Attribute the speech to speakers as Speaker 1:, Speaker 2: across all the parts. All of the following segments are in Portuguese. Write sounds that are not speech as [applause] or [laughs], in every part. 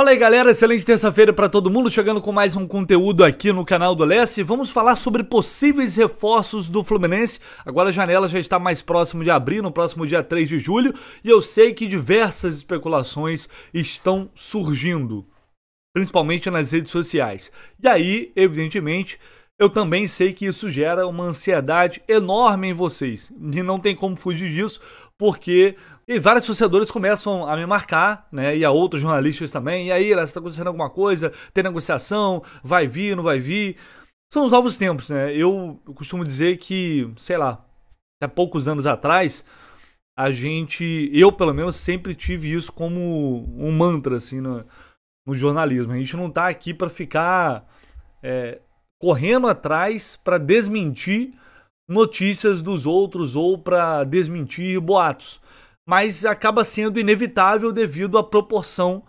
Speaker 1: Fala aí galera, excelente terça-feira para todo mundo, chegando com mais um conteúdo aqui no canal do Leste. Vamos falar sobre possíveis reforços do Fluminense. Agora a janela já está mais próximo de abrir, no próximo dia 3 de julho, e eu sei que diversas especulações estão surgindo, principalmente nas redes sociais. E aí, evidentemente, eu também sei que isso gera uma ansiedade enorme em vocês, e não tem como fugir disso, porque e vários torcedores começam a me marcar, né? E a outros jornalistas também. E aí, está acontecendo alguma coisa? Tem negociação? Vai vir, não vai vir? São os novos tempos, né? Eu costumo dizer que, sei lá, até poucos anos atrás, a gente, eu pelo menos, sempre tive isso como um mantra, assim, no, no jornalismo. A gente não está aqui para ficar é, correndo atrás para desmentir notícias dos outros ou para desmentir boatos mas acaba sendo inevitável devido à proporção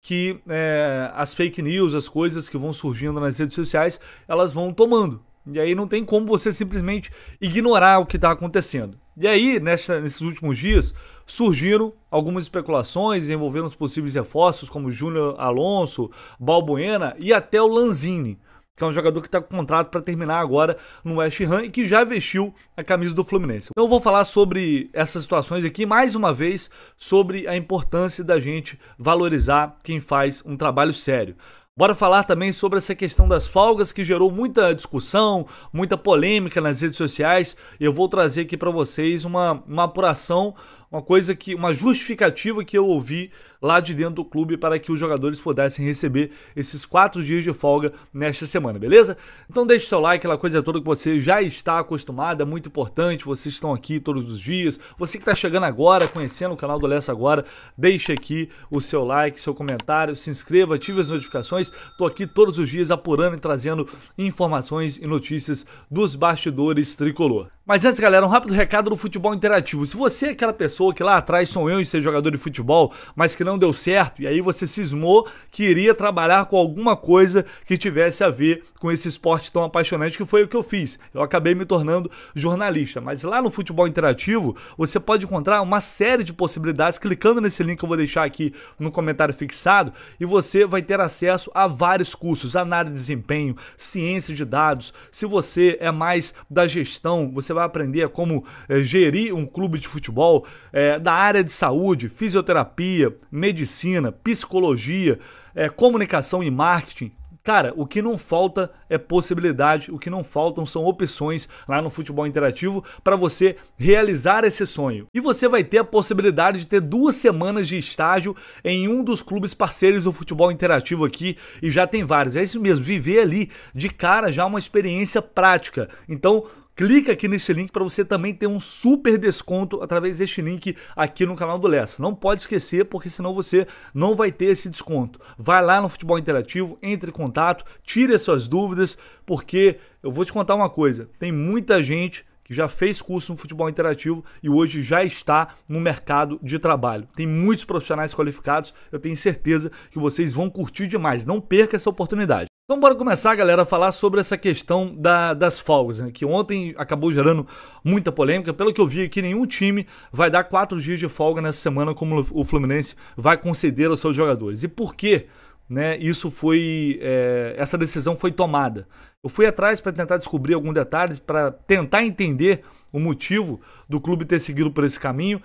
Speaker 1: que é, as fake news, as coisas que vão surgindo nas redes sociais, elas vão tomando. E aí não tem como você simplesmente ignorar o que está acontecendo. E aí, nesses últimos dias, surgiram algumas especulações envolvendo os possíveis reforços, como Júnior Alonso, Balbuena e até o Lanzini que é um jogador que está com contrato para terminar agora no West Ham e que já vestiu a camisa do Fluminense. Então eu vou falar sobre essas situações aqui, mais uma vez, sobre a importância da gente valorizar quem faz um trabalho sério. Bora falar também sobre essa questão das folgas que gerou muita discussão, muita polêmica nas redes sociais. Eu vou trazer aqui para vocês uma, uma apuração uma coisa que uma justificativa que eu ouvi lá de dentro do clube para que os jogadores pudessem receber esses quatro dias de folga nesta semana, beleza? Então deixe seu like, aquela coisa toda que você já está acostumada, é muito importante, vocês estão aqui todos os dias. Você que está chegando agora, conhecendo o canal do Lessa agora, deixe aqui o seu like, seu comentário, se inscreva, ative as notificações. Estou aqui todos os dias apurando e trazendo informações e notícias dos bastidores tricolor. Mas antes, galera, um rápido recado do futebol interativo. Se você é aquela pessoa que lá atrás sonhou em ser jogador de futebol, mas que não deu certo, e aí você cismou que iria trabalhar com alguma coisa que tivesse a ver com esse esporte tão apaixonante, que foi o que eu fiz. Eu acabei me tornando jornalista. Mas lá no futebol interativo, você pode encontrar uma série de possibilidades clicando nesse link que eu vou deixar aqui no comentário fixado, e você vai ter acesso a vários cursos: análise de desempenho, ciência de dados. Se você é mais da gestão, você vai vai aprender como é, gerir um clube de futebol, é, da área de saúde, fisioterapia, medicina, psicologia, é, comunicação e marketing. Cara, o que não falta é possibilidade, o que não faltam são opções lá no futebol interativo para você realizar esse sonho. E você vai ter a possibilidade de ter duas semanas de estágio em um dos clubes parceiros do futebol interativo aqui e já tem vários. É isso mesmo, viver ali de cara já é uma experiência prática. Então, clica aqui nesse link para você também ter um super desconto através deste link aqui no canal do Lessa. Não pode esquecer, porque senão você não vai ter esse desconto. Vai lá no Futebol Interativo, entre em contato, tire as suas dúvidas, porque eu vou te contar uma coisa, tem muita gente que já fez curso no futebol interativo e hoje já está no mercado de trabalho. Tem muitos profissionais qualificados, eu tenho certeza que vocês vão curtir demais. Não perca essa oportunidade. Então bora começar, galera, a falar sobre essa questão da, das folgas, né? que ontem acabou gerando muita polêmica. Pelo que eu vi aqui, nenhum time vai dar quatro dias de folga nessa semana como o Fluminense vai conceder aos seus jogadores. E por que, Né, isso foi é, essa decisão foi tomada. Eu fui atrás para tentar descobrir algum detalhe, para tentar entender o motivo do clube ter seguido por esse caminho.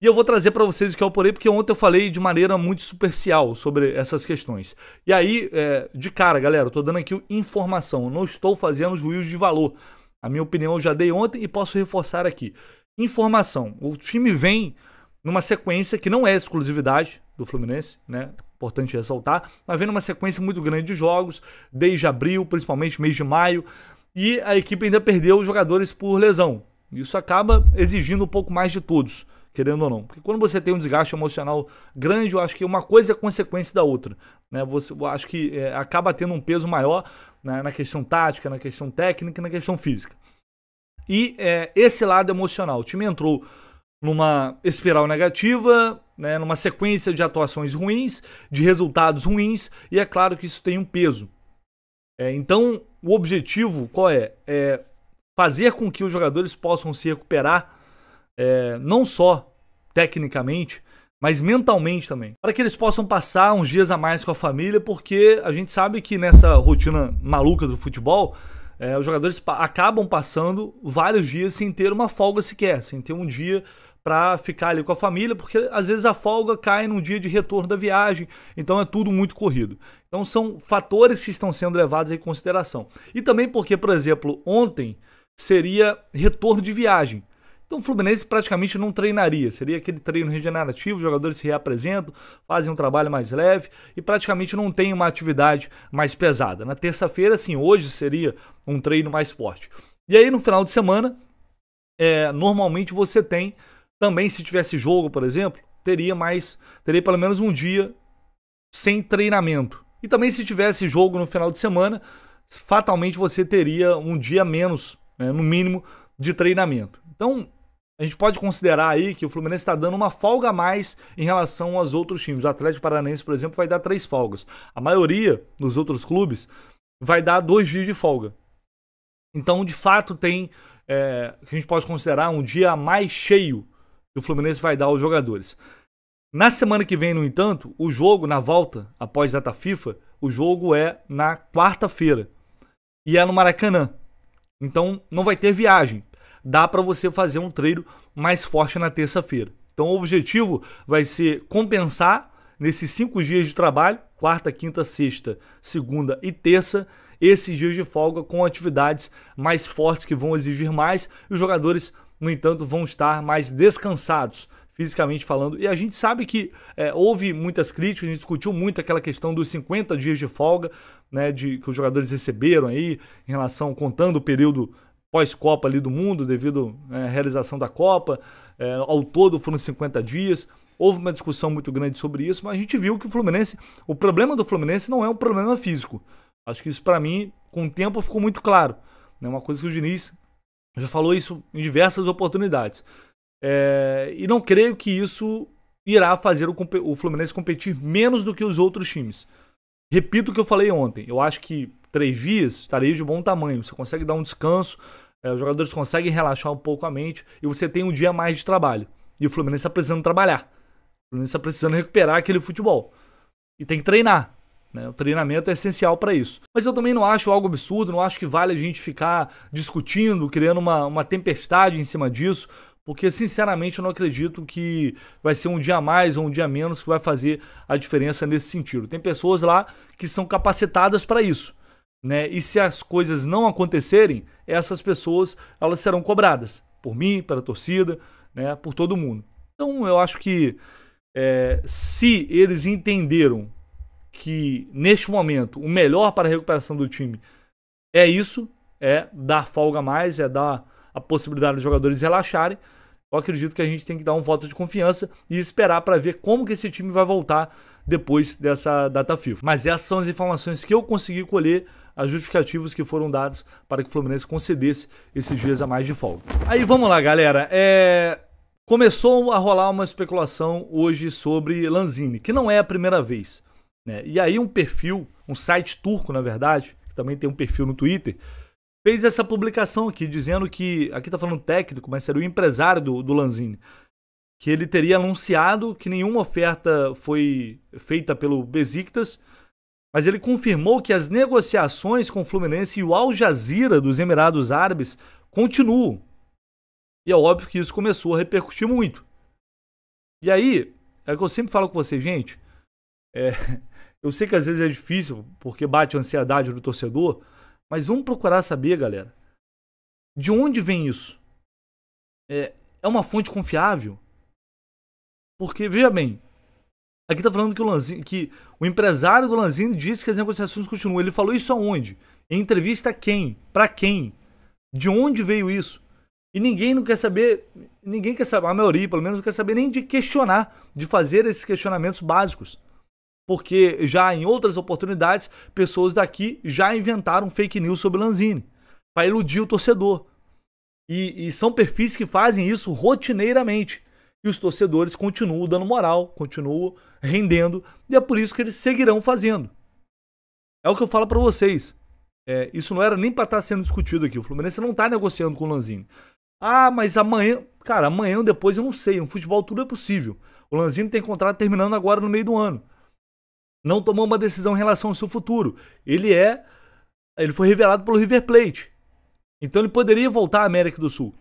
Speaker 1: E eu vou trazer para vocês o que eu porei porque ontem eu falei de maneira muito superficial sobre essas questões. E aí, é, de cara, galera, eu tô dando aqui informação, não estou fazendo juízo de valor. A minha opinião eu já dei ontem e posso reforçar aqui. Informação, o time vem numa sequência que não é exclusividade do Fluminense, né? Importante ressaltar, mas vem numa sequência muito grande de jogos, desde abril, principalmente mês de maio, e a equipe ainda perdeu os jogadores por lesão. Isso acaba exigindo um pouco mais de todos querendo ou não. Porque quando você tem um desgaste emocional grande, eu acho que uma coisa é consequência da outra. Né? Você, eu acho que é, acaba tendo um peso maior né, na questão tática, na questão técnica e na questão física. E é, esse lado emocional. O time entrou numa espiral negativa, né, numa sequência de atuações ruins, de resultados ruins, e é claro que isso tem um peso. É, então, o objetivo qual é? É fazer com que os jogadores possam se recuperar é, não só tecnicamente, mas mentalmente também. Para que eles possam passar uns dias a mais com a família, porque a gente sabe que nessa rotina maluca do futebol, é, os jogadores pa acabam passando vários dias sem ter uma folga sequer, sem ter um dia para ficar ali com a família, porque às vezes a folga cai num dia de retorno da viagem, então é tudo muito corrido. Então são fatores que estão sendo levados em consideração. E também porque, por exemplo, ontem seria retorno de viagem. Então o Fluminense praticamente não treinaria, seria aquele treino regenerativo, os jogadores se reapresentam, fazem um trabalho mais leve e praticamente não tem uma atividade mais pesada. Na né? terça-feira, sim, hoje seria um treino mais forte. E aí no final de semana, é, normalmente você tem também, se tivesse jogo, por exemplo, teria mais, teria pelo menos um dia sem treinamento. E também se tivesse jogo no final de semana, fatalmente você teria um dia menos, né, no mínimo, de treinamento. Então, a gente pode considerar aí que o Fluminense está dando uma folga a mais em relação aos outros times. O Atlético Paranaense, por exemplo, vai dar três folgas. A maioria dos outros clubes vai dar dois dias de folga. Então, de fato, tem é, que a gente pode considerar um dia mais cheio que o Fluminense vai dar aos jogadores. Na semana que vem, no entanto, o jogo na volta, após data FIFA, o jogo é na quarta-feira. E é no Maracanã. Então não vai ter viagem dá para você fazer um treino mais forte na terça-feira. Então o objetivo vai ser compensar nesses cinco dias de trabalho, quarta, quinta, sexta, segunda e terça, esses dias de folga com atividades mais fortes que vão exigir mais e os jogadores, no entanto, vão estar mais descansados fisicamente falando. E a gente sabe que é, houve muitas críticas, a gente discutiu muito aquela questão dos 50 dias de folga, né, de que os jogadores receberam aí em relação contando o período pós-Copa ali do mundo, devido né, à realização da Copa. É, ao todo foram 50 dias. Houve uma discussão muito grande sobre isso, mas a gente viu que o Fluminense, o problema do Fluminense não é um problema físico. Acho que isso para mim, com o tempo, ficou muito claro. É né? uma coisa que o Diniz já falou isso em diversas oportunidades. É, e não creio que isso irá fazer o, o Fluminense competir menos do que os outros times. Repito o que eu falei ontem. Eu acho que três dias, estaria de bom tamanho. Você consegue dar um descanso, é, os jogadores conseguem relaxar um pouco a mente e você tem um dia mais de trabalho. E o Fluminense está precisando trabalhar. O Fluminense está precisando recuperar aquele futebol. E tem que treinar. Né? O treinamento é essencial para isso. Mas eu também não acho algo absurdo, não acho que vale a gente ficar discutindo, criando uma, uma tempestade em cima disso, porque sinceramente eu não acredito que vai ser um dia a mais ou um dia a menos que vai fazer a diferença nesse sentido. Tem pessoas lá que são capacitadas para isso né? E se as coisas não acontecerem, essas pessoas elas serão cobradas por mim, pela torcida, né? Por todo mundo. Então eu acho que é, se eles entenderam que neste momento o melhor para a recuperação do time é isso, é dar folga mais, é dar a possibilidade dos jogadores relaxarem. Eu acredito que a gente tem que dar um voto de confiança e esperar para ver como que esse time vai voltar depois dessa data FIFA. Mas essas são as informações que eu consegui colher as justificativas que foram dadas para que o Fluminense concedesse esses dias a mais de folga. Aí vamos lá, galera. É... Começou a rolar uma especulação hoje sobre Lanzini, que não é a primeira vez. Né? E aí um perfil, um site turco, na verdade, que também tem um perfil no Twitter, fez essa publicação aqui, dizendo que. Aqui está falando técnico, mas seria o empresário do, do Lanzini. Que ele teria anunciado que nenhuma oferta foi feita pelo Besiktas mas ele confirmou que as negociações com o Fluminense e o Al Jazeera dos Emirados Árabes continuam. E é óbvio que isso começou a repercutir muito. E aí, é o que eu sempre falo com vocês, gente. É, [laughs] eu sei que às vezes é difícil, porque bate a ansiedade do torcedor, mas vamos procurar saber, galera. De onde vem isso? É, é uma fonte confiável? Porque, veja bem, Aqui tá falando que o, Lanzini, que o empresário do Lanzini disse que as negociações continuam. Ele falou isso aonde? Em entrevista a quem? Para quem? De onde veio isso? E ninguém não quer saber, ninguém quer saber, a maioria pelo menos não quer saber nem de questionar, de fazer esses questionamentos básicos. Porque já em outras oportunidades, pessoas daqui já inventaram fake news sobre Lanzini para iludir o torcedor. E, e, são perfis que fazem isso rotineiramente. E os torcedores continuam dando moral, continuam rendendo, e é por isso que eles seguirão fazendo. É o que eu falo para vocês. É, isso não era nem para estar tá sendo discutido aqui. O Fluminense não tá negociando com o Lanzini. Ah, mas amanhã. Cara, amanhã ou depois eu não sei. No futebol tudo é possível. O Lanzini tem contrato terminando agora no meio do ano. Não tomou uma decisão em relação ao seu futuro. Ele é. Ele foi revelado pelo River Plate. Então ele poderia voltar à América do Sul.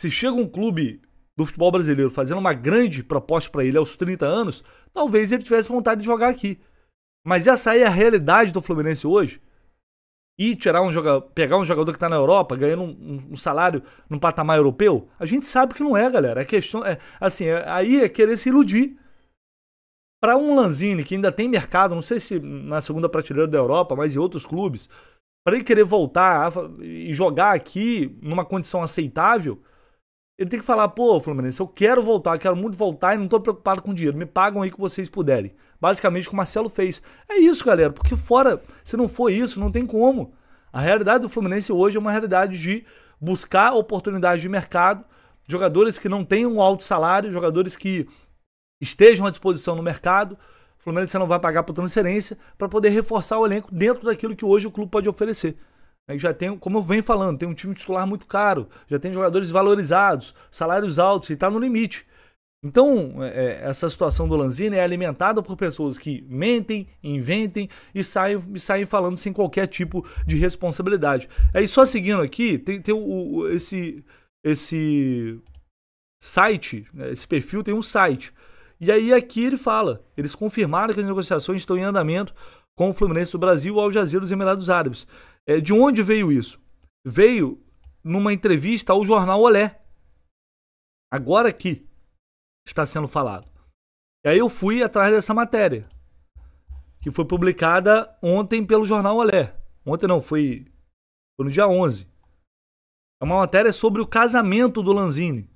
Speaker 1: Se chega um clube do futebol brasileiro, fazendo uma grande proposta para ele aos 30 anos, talvez ele tivesse vontade de jogar aqui. Mas essa é a realidade do Fluminense hoje. E tirar um jogador, pegar um jogador que está na Europa, ganhando um, um, salário num patamar europeu, a gente sabe que não é, galera. A é questão é assim, é, aí é querer se iludir. Para um Lanzini que ainda tem mercado, não sei se na segunda prateleira da Europa, mas em outros clubes, para ele querer voltar e jogar aqui numa condição aceitável, ele tem que falar, pô, Fluminense, eu quero voltar, quero muito voltar e não tô preocupado com dinheiro. Me pagam aí que vocês puderem. Basicamente o que o Marcelo fez. É isso, galera, porque fora, se não for isso, não tem como. A realidade do Fluminense hoje é uma realidade de buscar oportunidades de mercado, jogadores que não tenham um alto salário, jogadores que estejam à disposição no mercado. O Fluminense não vai pagar por transferência para poder reforçar o elenco dentro daquilo que hoje o clube pode oferecer. Aí já tem, como eu venho falando, tem um time titular muito caro, já tem jogadores valorizados, salários altos e está no limite. Então, é, é, essa situação do Lanzini é alimentada por pessoas que mentem, inventem e saem, e saem falando sem qualquer tipo de responsabilidade. Aí, só seguindo aqui, tem, tem o, esse, esse site, né, esse perfil tem um site. E aí, aqui ele fala: eles confirmaram que as negociações estão em andamento com o Fluminense do Brasil ao Jazeera dos Emirados Árabes. É, de onde veio isso? Veio numa entrevista ao jornal Olé. Agora que está sendo falado. E aí eu fui atrás dessa matéria, que foi publicada ontem pelo jornal Olé. Ontem não, foi, foi no dia 11. É uma matéria sobre o casamento do Lanzini.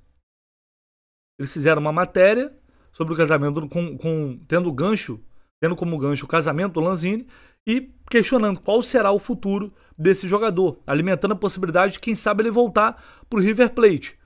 Speaker 1: Eles fizeram uma matéria sobre o casamento com, com tendo gancho tendo como gancho o casamento do Lanzini e questionando qual será o futuro desse jogador, alimentando a possibilidade de quem sabe ele voltar para o River Plate.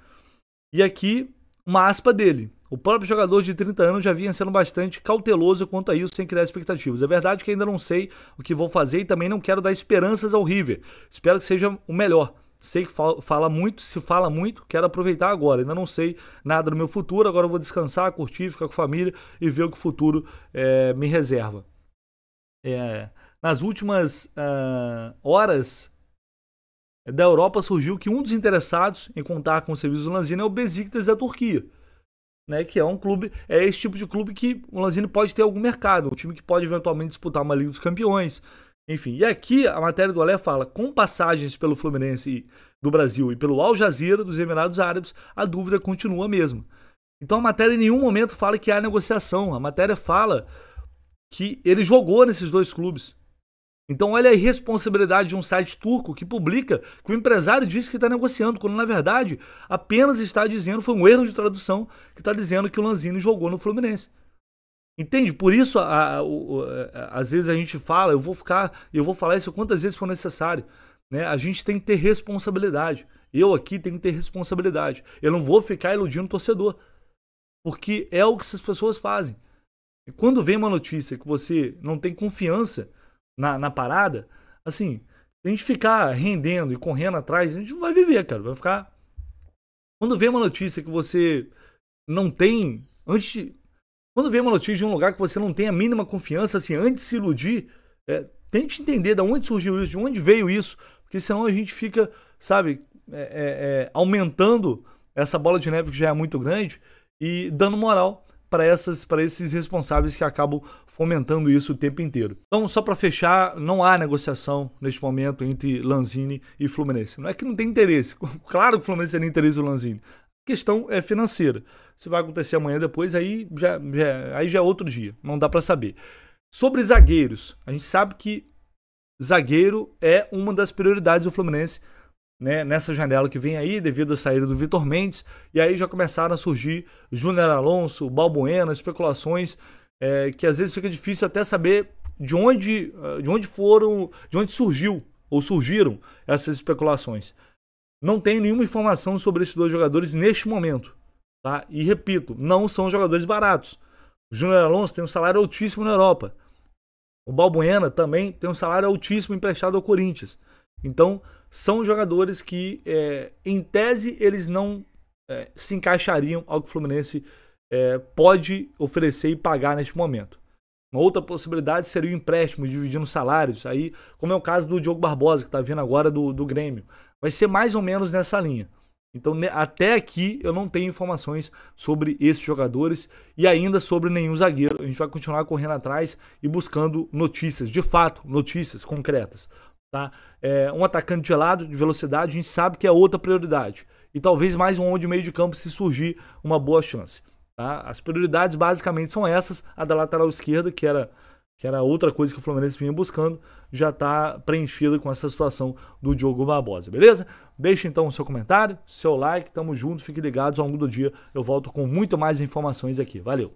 Speaker 1: E aqui uma aspa dele. O próprio jogador de 30 anos já vinha sendo bastante cauteloso quanto a isso, sem criar expectativas. É verdade que ainda não sei o que vou fazer e também não quero dar esperanças ao River. Espero que seja o melhor. Sei que fala, muito, se fala muito, quero aproveitar agora. Ainda não sei nada do meu futuro, agora eu vou descansar, curtir, ficar com a família e ver o que o futuro é, me reserva. É, nas últimas uh, horas é, da Europa surgiu que um dos interessados em contar com o serviço do Lanzini é o Besiktas da Turquia. Né, que é um clube, é esse tipo de clube que o Lanzini pode ter algum mercado, um time que pode eventualmente disputar uma Liga dos Campeões, enfim, e aqui a matéria do Olé fala: com passagens pelo Fluminense do Brasil e pelo Al Jazeera dos Emirados Árabes, a dúvida continua a mesma. Então a matéria em nenhum momento fala que há negociação, a matéria fala que ele jogou nesses dois clubes. Então olha a irresponsabilidade de um site turco que publica que o empresário disse que está negociando, quando na verdade apenas está dizendo, foi um erro de tradução, que está dizendo que o Lanzini jogou no Fluminense. Entende? Por isso, a, a, a, é, é, às vezes a gente fala, eu vou ficar, eu vou falar isso quantas vezes for necessário. Né? A gente tem que ter responsabilidade. Eu aqui tenho que ter responsabilidade. Eu não vou ficar iludindo o torcedor. Porque é o que essas pessoas fazem. E quando vem uma notícia que você não tem confiança na, na parada, assim, a gente ficar rendendo e correndo atrás, a gente não vai viver, cara. Vai ficar. Quando vem uma notícia que você não tem. Antes de quando vem uma notícia de um lugar que você não tem a mínima confiança, assim, antes de se iludir, é, tente entender de onde surgiu isso, de onde veio isso, porque senão a gente fica, sabe, é, é, é aumentando essa bola de neve que já é muito grande e dando moral para essas para esses responsáveis que acabam fomentando isso o tempo inteiro. Então, só para fechar, não há negociação neste momento entre Lanzini e Fluminense. Não é que não tem interesse. [laughs] Claro que o Fluminense tem é interesse do Lanzini questão é financeira. Se vai acontecer amanhã depois, aí já, já aí já é outro dia. Não dá para saber. Sobre zagueiros, a gente sabe que zagueiro é uma das prioridades do Fluminense né, nessa janela que vem aí, devido à saída do Vitor Mendes. E aí já começaram a surgir Júnior Alonso, Balbuena, especulações é, que às vezes fica difícil até saber de onde, ah, de onde foram, de onde surgiu ou surgiram essas especulações. Não tenho nenhuma informação sobre esses dois jogadores neste momento. Tá? E repito, não são jogadores baratos. O Júnior Alonso tem um salário altíssimo na Europa. O Balbuena também tem um salário altíssimo emprestado ao Corinthians. Então, são jogadores que, é, em tese, eles não é, se encaixariam ao que o Fluminense é, pode oferecer e pagar neste momento. Uma outra possibilidade seria o empréstimo, dividindo salários. Aí, como é o caso do Diogo Barbosa, que está vindo agora do, do Grêmio vai ser mais ou menos nessa linha. Então, até aqui eu não tenho informações sobre esses jogadores e ainda sobre nenhum zagueiro. A gente vai continuar correndo atrás e buscando notícias, de fato, notícias concretas. Tá? É, um atacante gelado de velocidade, a gente sabe que é outra prioridade. E talvez mais um homem de meio de campo se surgir uma boa chance. Tá? As prioridades basicamente são essas: a da lateral esquerda, que era que era outra coisa que o Fluminense vinha buscando, já está preenchida com essa situação do Diogo Barbosa, beleza? Deixe então o seu comentário, seu like, tamo junto, fique ligados ao longo do dia, eu volto com muito mais informações aqui. Valeu!